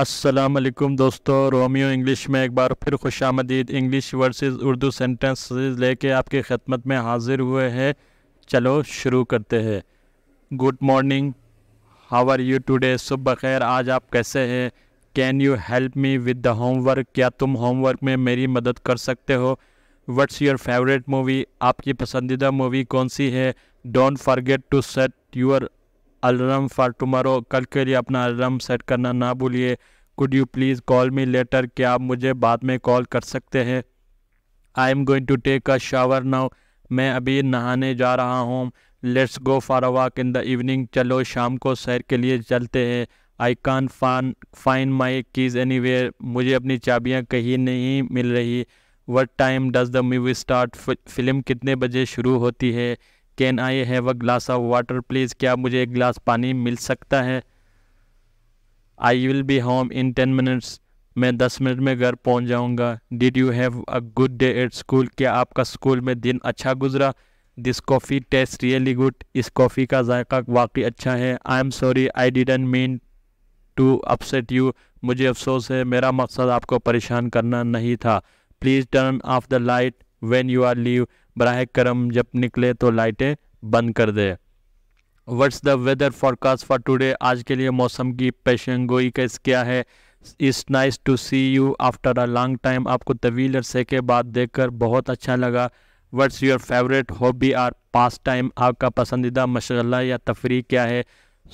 असलम दोस्तों Romeo English में एक बार फिर खुश आमदीद इंग्लिश वर्सेस उर्दू सेंटेंस लेके आपकी खदमत में हाजिर हुए हैं चलो शुरू करते हैं good morning how are you today सुबह बखैर आज आप कैसे हैं can you help me with the homework क्या तुम होमवर्क में मेरी मदद कर सकते हो व्हाट्स योर फेवरेट मूवी आपकी पसंदीदा मूवी कौन सी है don't forget to set your alarm for tomorrow कल के लिए अपना अलार्म सेट करना ना भूलिए could you please call me later क्या आप मुझे बाद में कॉल कर सकते हैं I am going to take a shower now मैं अभी नहाने जा रहा हूँ let's go for a walk in the evening चलो शाम को सैर के लिए चलते हैं आई कान फान find my keys anywhere मुझे अपनी चाबियाँ कहीं नहीं मिल रही what time does the movie start film कितने बजे शुरू होती है can I have a glass of water please क्या मुझे एक गिलास पानी मिल सकता है I will be home in ten minutes मैं दस मिनट में घर पहुंच जाऊंगा did you have a good day at school क्या आपका स्कूल में दिन अच्छा गुजरा this coffee taste really good इस कॉफ़ी का जायका वाकई अच्छा है I am sorry I didn't mean to upset you मुझे अफसोस है मेरा मकसद आपको परेशान करना नहीं था please turn off the light when you are leave बर करम जब निकले तो लाइटें बंद कर दे what's the weather forecast for today आज के लिए मौसम की पेशन गोई कैस क्या है it's nice to see you after a long time आपको तवील अरसे के बाद देख कर बहुत अच्छा लगा what's your favourite hobby or pastime आपका पसंदीदा मशगला या तफरी क्या है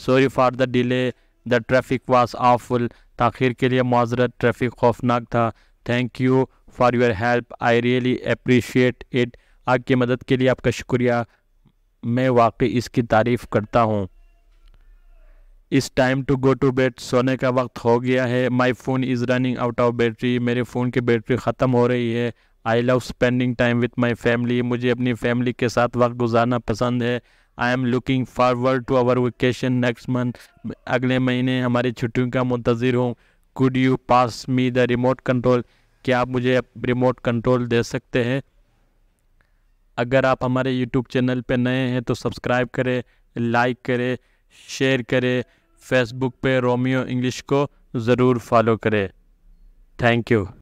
sorry for the delay the traffic was awful तखिर के लिए माजरत ट्रैफिक खौफनाक था thank you for your help I really appreciate it आपकी मदद के लिए आपका शुक्रिया मैं वाकई इसकी तारीफ़ करता हूँ is time to go to bed सोने का वक्त हो गया है my phone is running out of battery मेरे फ़ोन की बैटरी ख़त्म हो रही है I love spending time with my family मुझे अपनी फैमिली के साथ वक्त गुजारना पसंद है I am looking forward to our vacation next month अगले महीने हमारी छुट्टियों का मुंतज़र हूँ could you pass me the remote control क्या आप मुझे रिमोट कंट्रोल दे सकते हैं अगर आप हमारे यूट्यूब चैनल पर नए हैं तो सब्सक्राइब करें लाइक करें शेयर करें फेसबुक पे रोमियो इंग्लिश को ज़रूर फॉलो करें थैंक यू